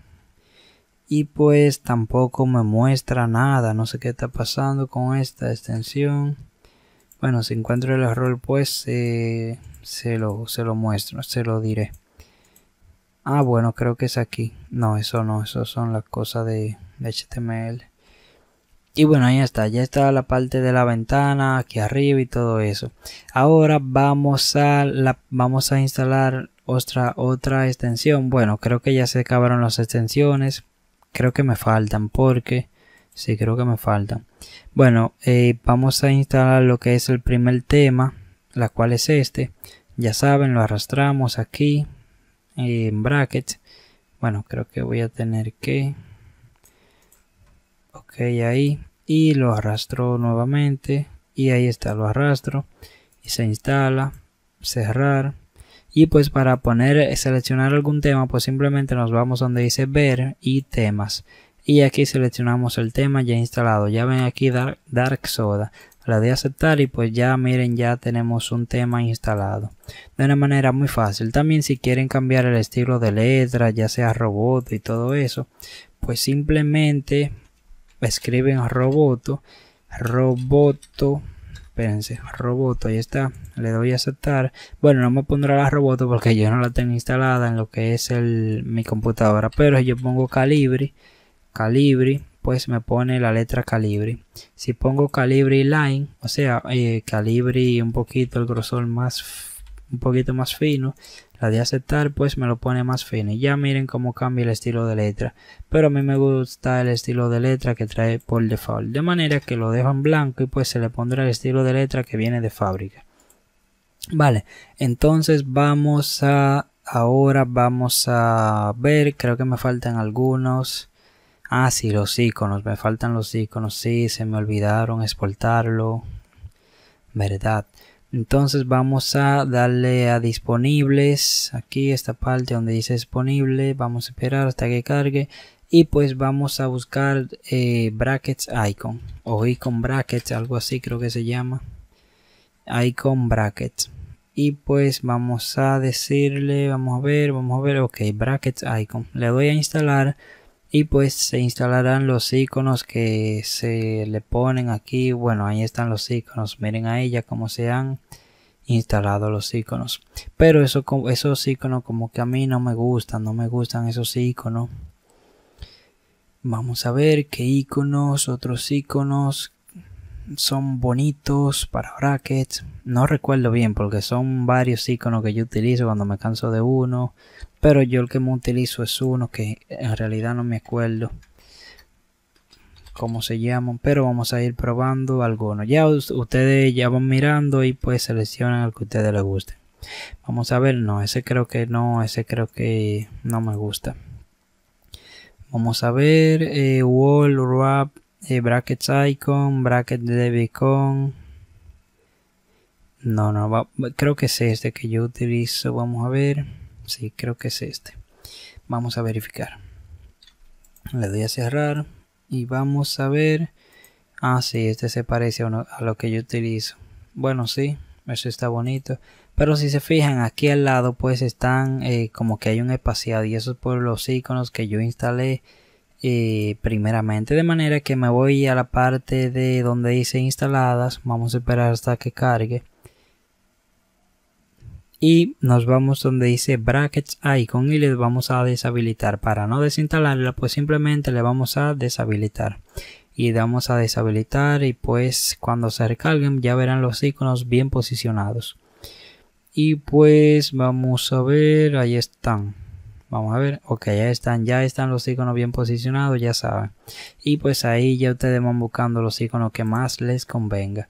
y pues tampoco me muestra nada no sé qué está pasando con esta extensión bueno si encuentro el error pues eh, se, lo, se lo muestro se lo diré Ah, bueno, creo que es aquí. No, eso no, eso son las cosas de, HTML. Y bueno, ahí está, ya está la parte de la ventana aquí arriba y todo eso. Ahora vamos a, la, vamos a instalar otra, otra extensión. Bueno, creo que ya se acabaron las extensiones. Creo que me faltan porque... Sí, creo que me faltan. Bueno, eh, vamos a instalar lo que es el primer tema, la cual es este. Ya saben, lo arrastramos aquí, en brackets bueno creo que voy a tener que ok ahí y lo arrastro nuevamente y ahí está lo arrastro y se instala cerrar y pues para poner seleccionar algún tema pues simplemente nos vamos donde dice ver y temas y aquí seleccionamos el tema ya instalado ya ven aquí dark soda la de aceptar y pues ya miren ya tenemos un tema instalado de una manera muy fácil también si quieren cambiar el estilo de letra ya sea roboto y todo eso pues simplemente escriben roboto roboto espérense roboto ahí está le doy a aceptar bueno no me pondrá la roboto porque yo no la tengo instalada en lo que es el, mi computadora pero yo pongo calibri calibre pues me pone la letra calibre. Si pongo calibre line, o sea, eh, calibre un poquito el grosor más un poquito más fino, la de aceptar pues me lo pone más fino. Y ya miren cómo cambia el estilo de letra. Pero a mí me gusta el estilo de letra que trae por default. De manera que lo dejo en blanco y pues se le pondrá el estilo de letra que viene de fábrica. Vale, entonces vamos a... Ahora vamos a ver, creo que me faltan algunos Ah, sí, los iconos, me faltan los iconos, sí, se me olvidaron exportarlo, ¿verdad? Entonces vamos a darle a disponibles, aquí esta parte donde dice disponible, vamos a esperar hasta que cargue y pues vamos a buscar eh, brackets icon o icon brackets, algo así creo que se llama, icon brackets. Y pues vamos a decirle, vamos a ver, vamos a ver, ok, brackets icon, le voy a instalar y pues se instalarán los iconos que se le ponen aquí bueno ahí están los iconos miren ahí ya cómo se han instalado los iconos pero eso, esos iconos como que a mí no me gustan no me gustan esos iconos vamos a ver qué iconos otros iconos son bonitos para brackets. No recuerdo bien porque son varios iconos que yo utilizo cuando me canso de uno. Pero yo el que me utilizo es uno que en realidad no me acuerdo cómo se llaman. Pero vamos a ir probando algunos. Ya ustedes ya van mirando y pues seleccionan el que a ustedes les guste. Vamos a ver, no, ese creo que no, ese creo que no me gusta. Vamos a ver, eh, wall wrap eh, brackets icon, bracket con. No, no, creo que es este que yo utilizo. Vamos a ver. Sí, creo que es este. Vamos a verificar. Le doy a cerrar y vamos a ver. Ah, sí, este se parece a, lo que yo utilizo. Bueno, sí, eso está bonito. Pero si se fijan aquí al lado, pues están eh, como que hay un espaciado y eso es por los iconos que yo instalé primeramente de manera que me voy a la parte de donde dice instaladas vamos a esperar hasta que cargue y nos vamos donde dice brackets icon y le vamos a deshabilitar para no desinstalarla pues simplemente le vamos a deshabilitar y damos a deshabilitar y pues cuando se recarguen ya verán los iconos bien posicionados y pues vamos a ver ahí están Vamos a ver, ok, ya están, ya están los iconos bien posicionados, ya saben. Y pues ahí ya ustedes van buscando los iconos que más les convenga.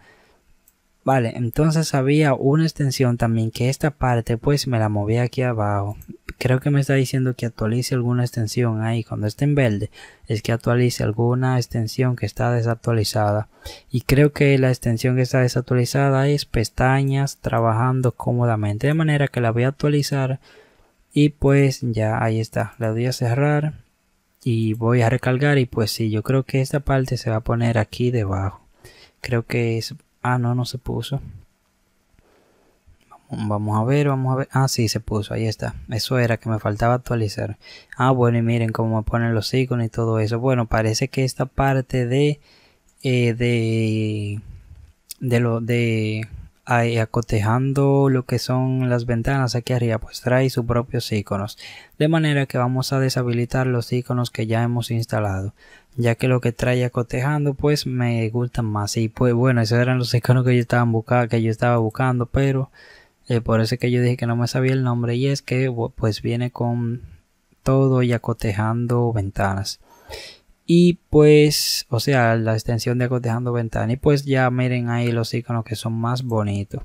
Vale, entonces había una extensión también que esta parte pues me la moví aquí abajo. Creo que me está diciendo que actualice alguna extensión ahí cuando esté en verde. Es que actualice alguna extensión que está desactualizada. Y creo que la extensión que está desactualizada es pestañas trabajando cómodamente. De manera que la voy a actualizar y pues ya ahí está la doy a cerrar y voy a recargar y pues sí yo creo que esta parte se va a poner aquí debajo creo que es ah no no se puso vamos a ver vamos a ver ah sí se puso ahí está eso era que me faltaba actualizar ah bueno y miren cómo me ponen los iconos y todo eso bueno parece que esta parte de eh, de de lo de acotejando lo que son las ventanas aquí arriba pues trae sus propios iconos de manera que vamos a deshabilitar los iconos que ya hemos instalado ya que lo que trae acotejando pues me gustan más y pues bueno esos eran los iconos que yo estaba buscando que yo estaba buscando pero eh, por eso que yo dije que no me sabía el nombre y es que pues viene con todo y acotejando ventanas y pues, o sea, la extensión de Cotejando Ventana. Y pues ya miren ahí los iconos que son más bonitos.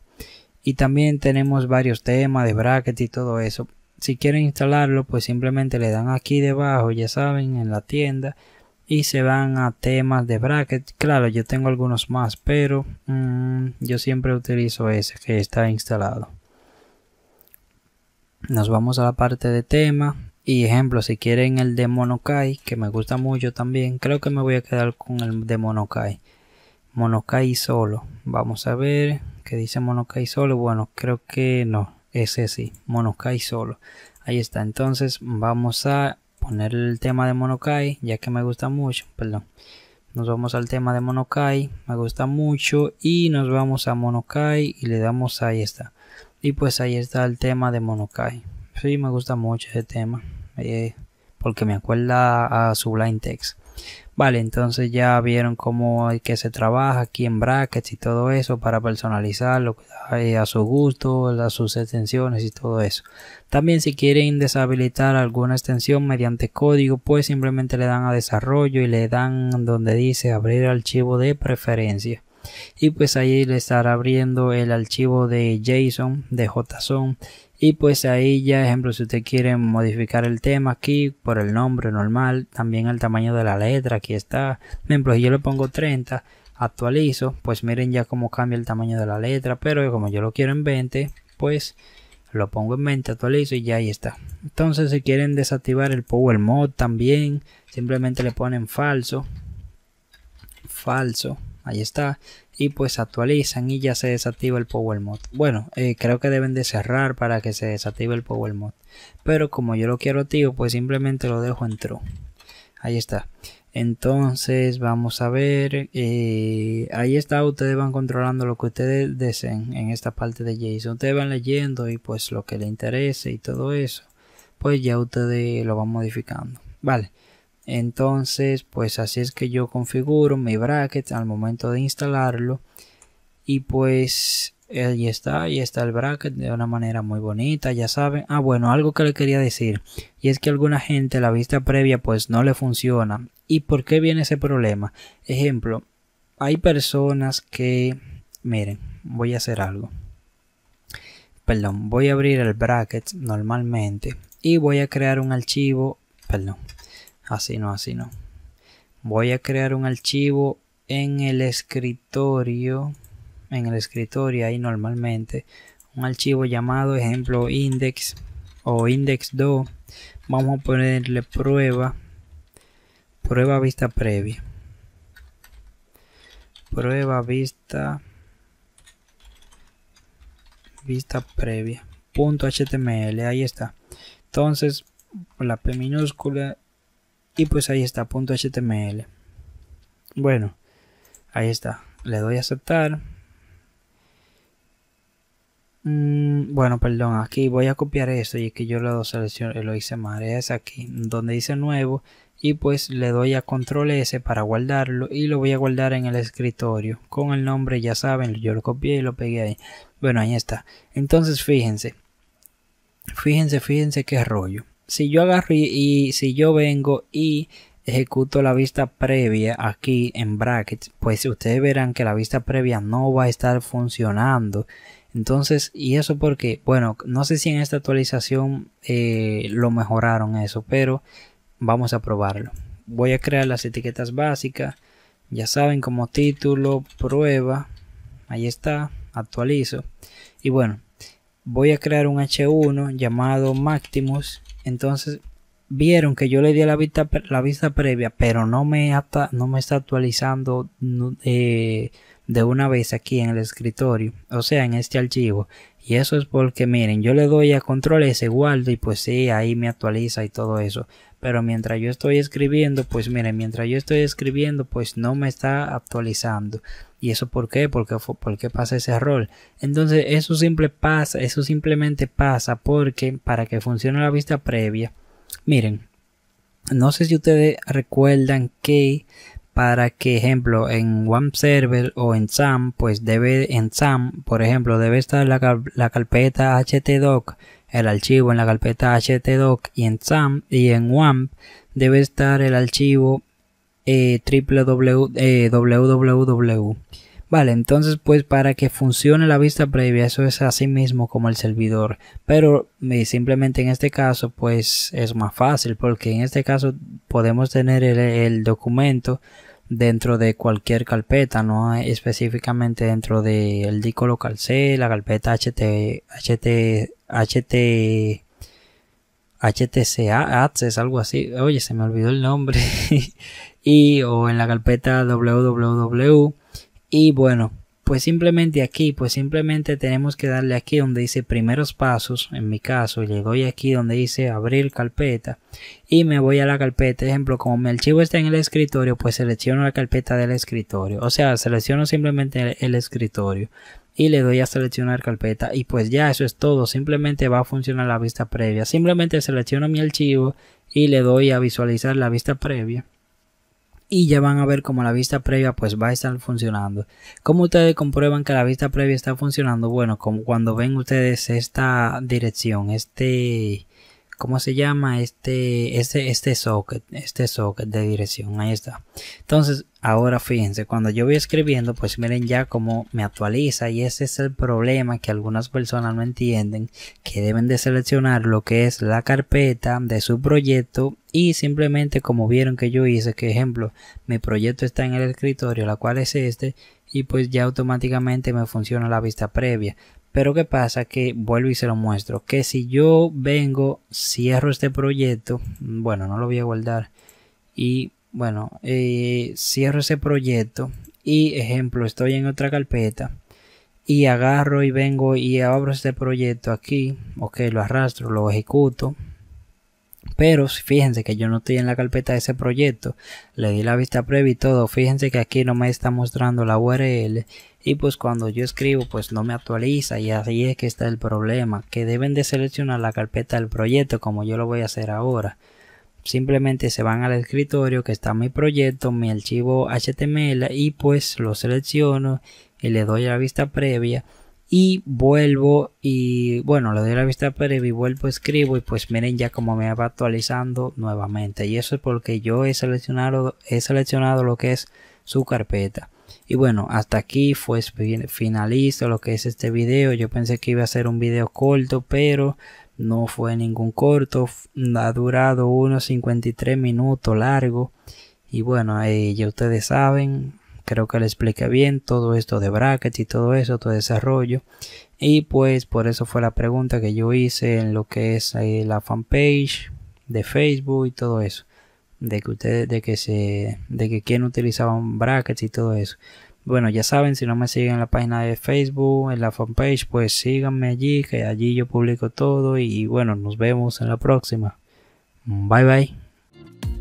Y también tenemos varios temas de bracket y todo eso. Si quieren instalarlo, pues simplemente le dan aquí debajo, ya saben, en la tienda. Y se van a temas de bracket. Claro, yo tengo algunos más, pero mm, yo siempre utilizo ese que está instalado. Nos vamos a la parte de tema y ejemplo, si quieren el de Monokai, que me gusta mucho también, creo que me voy a quedar con el de Monokai. Monokai solo. Vamos a ver qué dice Monokai solo. Bueno, creo que no, ese sí, Monokai solo. Ahí está, entonces vamos a poner el tema de Monokai, ya que me gusta mucho, perdón. Nos vamos al tema de Monokai, me gusta mucho y nos vamos a Monokai y le damos ahí está. Y pues ahí está el tema de Monokai. Sí, me gusta mucho ese tema porque me acuerda a Sublime Text. Vale, entonces ya vieron cómo hay eh, que se trabaja aquí en brackets y todo eso para personalizarlo eh, a su gusto, a sus extensiones y todo eso. También si quieren deshabilitar alguna extensión mediante código, pues simplemente le dan a desarrollo y le dan donde dice abrir archivo de preferencia. Y pues ahí le estará abriendo el archivo de JSON, de JSON y pues ahí ya, ejemplo, si usted quiere modificar el tema aquí por el nombre normal, también el tamaño de la letra, aquí está. ejemplo, yo le pongo 30, actualizo, pues miren ya cómo cambia el tamaño de la letra, pero como yo lo quiero en 20, pues lo pongo en 20, actualizo y ya ahí está. Entonces si quieren desactivar el Power Mod también, simplemente le ponen falso, falso ahí está. Y pues actualizan y ya se desactiva el Power Mod. Bueno, eh, creo que deben de cerrar para que se desactive el Power Mod. Pero como yo lo quiero activo, pues simplemente lo dejo en True. Ahí está. Entonces vamos a ver, eh, ahí está, ustedes van controlando lo que ustedes deseen en esta parte de JSON. Ustedes van leyendo y pues lo que le interese y todo eso, pues ya ustedes lo van modificando. Vale entonces pues así es que yo configuro mi bracket al momento de instalarlo y pues ahí está, ahí está el bracket de una manera muy bonita, ya saben. Ah, bueno, algo que le quería decir, y es que alguna gente la vista previa pues no le funciona. ¿Y por qué viene ese problema? Ejemplo, hay personas que, miren, voy a hacer algo. Perdón, voy a abrir el bracket normalmente y voy a crear un archivo, perdón, Así no, así no. Voy a crear un archivo en el escritorio. En el escritorio ahí normalmente. Un archivo llamado ejemplo index o index2. Vamos a ponerle prueba. Prueba vista previa. Prueba vista. Vista previa. .html. Ahí está. Entonces, la P minúscula y pues ahí está .html bueno ahí está le doy a aceptar mm, bueno perdón aquí voy a copiar esto y que yo lo lo hice mal es aquí donde dice nuevo y pues le doy a control s para guardarlo y lo voy a guardar en el escritorio con el nombre ya saben yo lo copié y lo pegué ahí bueno ahí está entonces fíjense fíjense fíjense qué rollo si yo agarro y, si yo vengo y ejecuto la vista previa aquí en brackets, pues ustedes verán que la vista previa no va a estar funcionando. Entonces, ¿y eso porque Bueno, no sé si en esta actualización eh, lo mejoraron eso, pero vamos a probarlo. Voy a crear las etiquetas básicas. Ya saben, como título, prueba. Ahí está, actualizo. Y bueno, voy a crear un H1 llamado Maximus entonces vieron que yo le di la vista, la vista previa, pero no me, no me está actualizando eh, de una vez aquí en el escritorio, o sea, en este archivo. Y eso es porque, miren, yo le doy a control S, guardo y pues sí, ahí me actualiza y todo eso. Pero mientras yo estoy escribiendo, pues miren, mientras yo estoy escribiendo, pues no me está actualizando. ¿Y eso por qué? porque pasa ese error? Entonces, eso, simple pasa, eso simplemente pasa porque para que funcione la vista previa, miren, no sé si ustedes recuerdan que para que ejemplo en one server o en SAM pues debe en SAM por ejemplo debe estar la, carpeta carpeta htdoc el archivo en la carpeta htdoc y en SAM y en WAMP debe estar el archivo www, eh, eh, Vale, entonces pues para que funcione la vista previa, eso es así mismo como el servidor. Pero eh, simplemente en este caso pues es más fácil porque en este caso podemos tener el, documento dentro de cualquier carpeta, no específicamente dentro del de disco local C, la carpeta HT, HT, HT, HTCA, es algo así. Oye, se me olvidó el nombre. y o en la carpeta www y bueno pues simplemente aquí pues simplemente tenemos que darle aquí donde dice primeros pasos en mi caso le doy aquí donde dice abrir carpeta y me voy a la carpeta ejemplo como mi archivo está en el escritorio pues selecciono la carpeta del escritorio o sea selecciono simplemente el escritorio y le doy a seleccionar carpeta y pues ya eso es todo simplemente va a funcionar la vista previa simplemente selecciono mi archivo y le doy a visualizar la vista previa y ya van a ver cómo la vista previa pues va a estar funcionando. como ustedes comprueban que la vista previa está funcionando? Bueno, como cuando ven ustedes esta dirección, este, ¿cómo se llama? Este, este, este socket, este socket de dirección, ahí está. Entonces, Ahora fíjense, cuando yo voy escribiendo, pues miren ya cómo me actualiza y ese es el problema que algunas personas no entienden, que deben de seleccionar lo que es la carpeta de su proyecto y simplemente como vieron que yo hice, que ejemplo, mi proyecto está en el escritorio, la cual es este, y pues ya automáticamente me funciona la vista previa. Pero qué pasa que vuelvo y se lo muestro, que si yo vengo, cierro este proyecto, bueno, no lo voy a guardar y bueno, eh, cierro ese proyecto y ejemplo, estoy en otra carpeta y agarro y vengo y abro este proyecto aquí, ok, lo arrastro, lo ejecuto. Pero fíjense que yo no estoy en la carpeta de ese proyecto, le di la vista previa y todo, fíjense que aquí no me está mostrando la URL y pues cuando yo escribo pues no me actualiza y así es que está el problema, que deben de seleccionar la carpeta del proyecto como yo lo voy a hacer ahora simplemente se van al escritorio que está mi proyecto, mi archivo HTML y pues lo selecciono y le doy la vista previa y vuelvo y bueno le doy la vista previa y vuelvo escribo y pues miren ya como me va actualizando nuevamente y eso es porque yo he seleccionado he seleccionado lo que es su carpeta y bueno hasta aquí fue finalizo lo que es este video yo pensé que iba a ser un video corto pero no fue ningún corto, ha durado unos 53 minutos largo. Y bueno, ya ustedes saben, creo que les expliqué bien todo esto de brackets y todo eso, todo desarrollo. Y pues por eso fue la pregunta que yo hice en lo que es la fanpage de Facebook y todo eso. De que ustedes, de que se, de que quién utilizaban brackets y todo eso. Bueno, ya saben, si no me siguen en la página de Facebook, en la fanpage, pues síganme allí, que allí yo publico todo y bueno, nos vemos en la próxima. Bye bye.